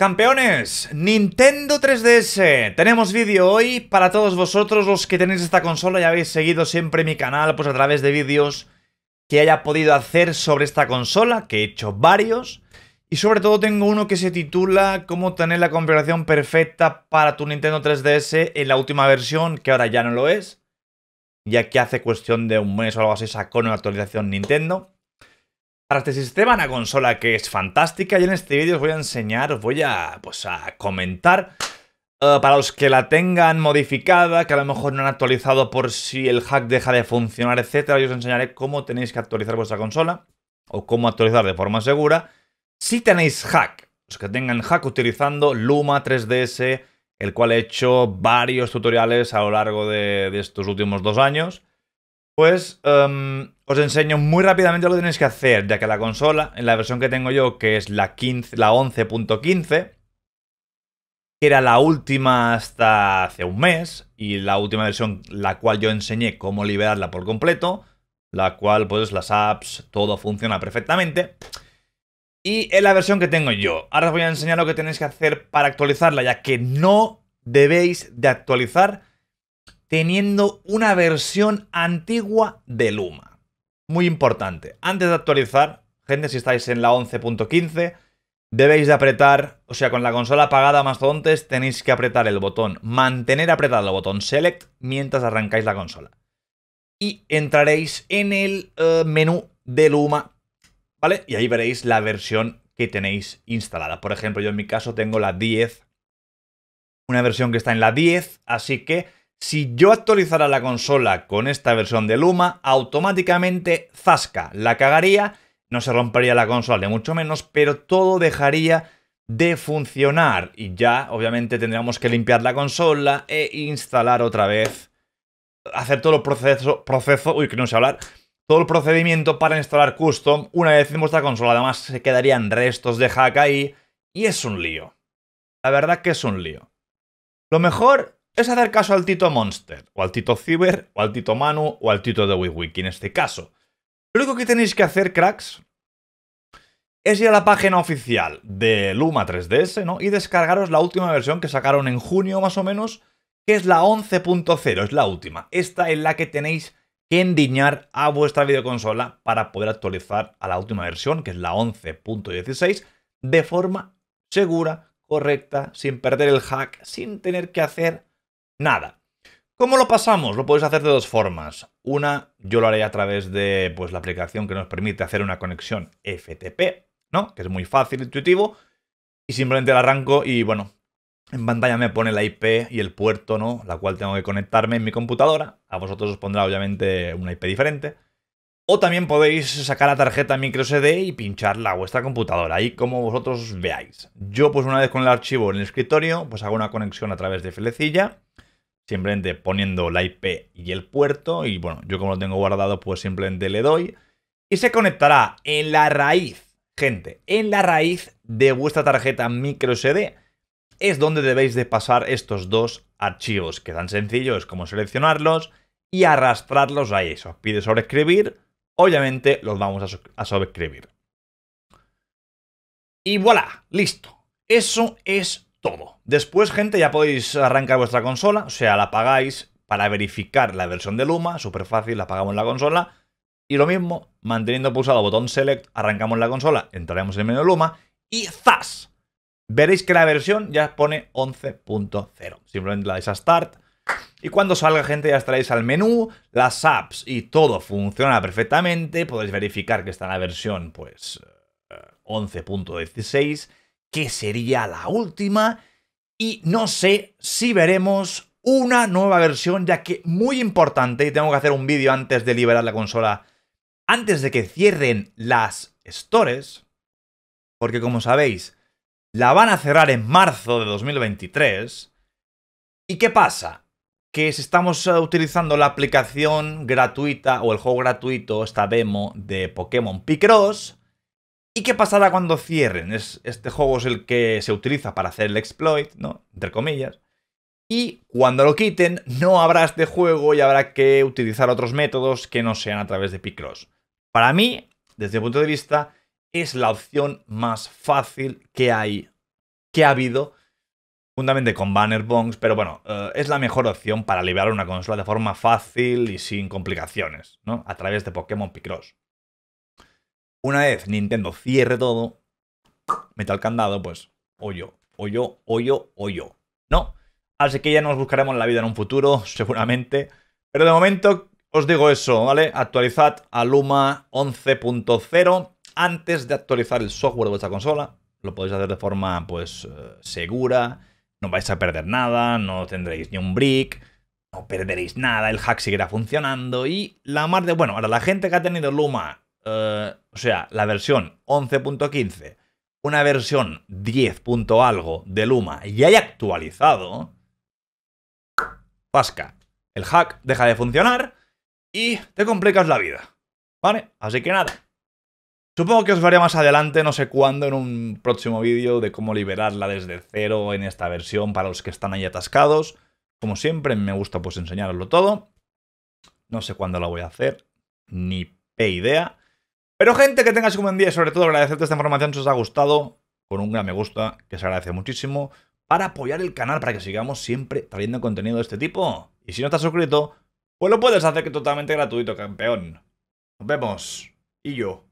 Campeones, Nintendo 3DS, tenemos vídeo hoy para todos vosotros los que tenéis esta consola y habéis seguido siempre mi canal pues a través de vídeos que haya podido hacer sobre esta consola, que he hecho varios, y sobre todo tengo uno que se titula Cómo tener la configuración perfecta para tu Nintendo 3DS en la última versión, que ahora ya no lo es, ya que hace cuestión de un mes o algo así sacó una actualización Nintendo. Para este sistema, una consola que es fantástica y en este vídeo os voy a enseñar, os voy a, pues, a comentar eh, para los que la tengan modificada, que a lo mejor no han actualizado por si el hack deja de funcionar, etc. Yo os enseñaré cómo tenéis que actualizar vuestra consola o cómo actualizar de forma segura. Si tenéis hack, los que tengan hack utilizando Luma 3DS, el cual he hecho varios tutoriales a lo largo de estos últimos dos años. Pues em, os enseño muy rápidamente lo que tenéis que hacer, ya que la consola, en la versión que tengo yo, que es la 15, la 11.15, que era la última hasta hace un mes, y la última versión, la cual yo enseñé cómo liberarla por completo, la cual, pues, las apps, todo funciona perfectamente. Y en la versión que tengo yo. Ahora os voy a enseñar lo que tenéis que hacer para actualizarla, ya que no debéis de actualizar teniendo una versión antigua de Luma. Muy importante, antes de actualizar, gente, si estáis en la 11.15, debéis de apretar, o sea, con la consola apagada más antes, tenéis que apretar el botón, mantener apretado el botón Select mientras arrancáis la consola. Y entraréis en el eh, menú de Luma, ¿vale? Y ahí veréis la versión que tenéis instalada. Por ejemplo, yo en mi caso tengo la 10, una versión que está en la 10, así que si yo actualizara la consola con esta versión de Luma, automáticamente zasca, la cagaría, no se rompería la consola, de mucho menos, pero todo dejaría de funcionar y ya obviamente tendríamos que limpiar la consola e instalar otra vez, hacer todo el proceso, proceso uy que no sé hablar, todo el procedimiento para instalar custom una vez en vuestra consola, además se quedarían restos de hack ahí y es un lío. La verdad que es un lío. Lo mejor es hacer caso al Tito Monster, o al Tito Ciber, o al Tito Manu, o al Tito de wiki en este caso. Lo único que tenéis que hacer, cracks, es ir a la página oficial de Luma 3DS, ¿no? Y descargaros la última versión que sacaron en junio más o menos, que es la 11.0, es la última. Esta es la que tenéis que endiñar a vuestra videoconsola para poder actualizar a la última versión, que es la 11.16, de forma segura, correcta, sin perder el hack, sin tener que hacer nada. ¿Cómo lo pasamos? Lo podéis hacer de dos formas. Una, yo lo haré a través de pues, la aplicación que nos permite hacer una conexión FTP, ¿no? Que es muy fácil, intuitivo. Y simplemente la arranco y, bueno, en pantalla me pone la IP y el puerto, ¿no? La cual tengo que conectarme en mi computadora. A vosotros os pondrá, obviamente, una IP diferente. O también podéis sacar la tarjeta microSD y pincharla a vuestra computadora, ahí como vosotros veáis. Yo, pues una vez con el archivo en el escritorio, pues hago una conexión a través de FLECILLA simplemente poniendo la IP y el puerto. Y bueno, yo como lo tengo guardado, pues simplemente le doy. Y se conectará en la raíz, gente, en la raíz de vuestra tarjeta microSD es donde debéis de pasar estos dos archivos, que tan sencillo es como seleccionarlos y arrastrarlos ahí. eso. os pide sobreescribir, obviamente los vamos a, a sobreescribir. Y voilà, listo. Eso es todo. Después, gente, ya podéis arrancar vuestra consola, o sea, la apagáis para verificar la versión de Luma, súper fácil, la apagamos en la consola. Y lo mismo, manteniendo pulsado el botón Select, arrancamos la consola, entraremos en el menú Luma y ¡zas! Veréis que la versión ya pone 11.0. Simplemente la dais a Start. Y cuando salga, gente, ya estaréis al menú, las apps y todo funciona perfectamente. Podéis verificar que está en la versión, pues, 11.16 eh, que sería la última, y no sé si veremos una nueva versión, ya que muy importante, y tengo que hacer un vídeo antes de liberar la consola, antes de que cierren las stores, porque como sabéis, la van a cerrar en marzo de 2023. ¿Y qué pasa? Que si estamos eh, utilizando la aplicación gratuita o el juego gratuito, esta demo de Pokémon Picross, ¿Y qué pasará cuando cierren? este juego es el que se utiliza para hacer el exploit, ¿no? Entre comillas. Y cuando lo quiten, no habrá este juego y habrá que utilizar otros métodos que no sean a través de Picross. Para mí, desde mi punto de vista, es la opción más fácil que hay, que ha habido, juntamente con Banner Bongs, pero bueno, eh, es la mejor opción para liberar una consola de forma fácil y sin complicaciones, ¿no? A través de Pokémon Picross. Una vez Nintendo cierre todo, meta el candado, pues hoyo, hoyo, hoyo, hoyo. No. Así que ya nos buscaremos la vida en un futuro, seguramente. Pero de momento os digo eso, ¿vale? Actualizad a Luma 11.0 antes de actualizar el software de vuestra consola. Lo podéis hacer de forma, pues, eh, segura. No vais a perder nada, no tendréis ni un brick, no perderéis nada, el hack seguirá funcionando y la mar de... Bueno, ahora la gente que ha tenido Luma eh, o sea, la versión 11.15, una versión 10. algo de Luma y hay actualizado, pasca. El hack deja de funcionar y te complicas la vida. ¿Vale? Así que nada. Supongo que os veré más adelante, no sé cuándo, en un próximo vídeo de cómo liberarla desde cero en esta versión para los que están ahí atascados. Como siempre, me gusta pues enseñaroslo todo. No sé cuándo la voy a hacer, ni idea. Pero gente, que tengas un buen día sobre todo agradecerte esta información si os ha gustado, con un gran me gusta, que se agradece muchísimo, para apoyar el canal, para que sigamos siempre trayendo contenido de este tipo. Y si no estás suscrito, pues lo puedes hacer que totalmente gratuito, campeón. Nos vemos. Y yo.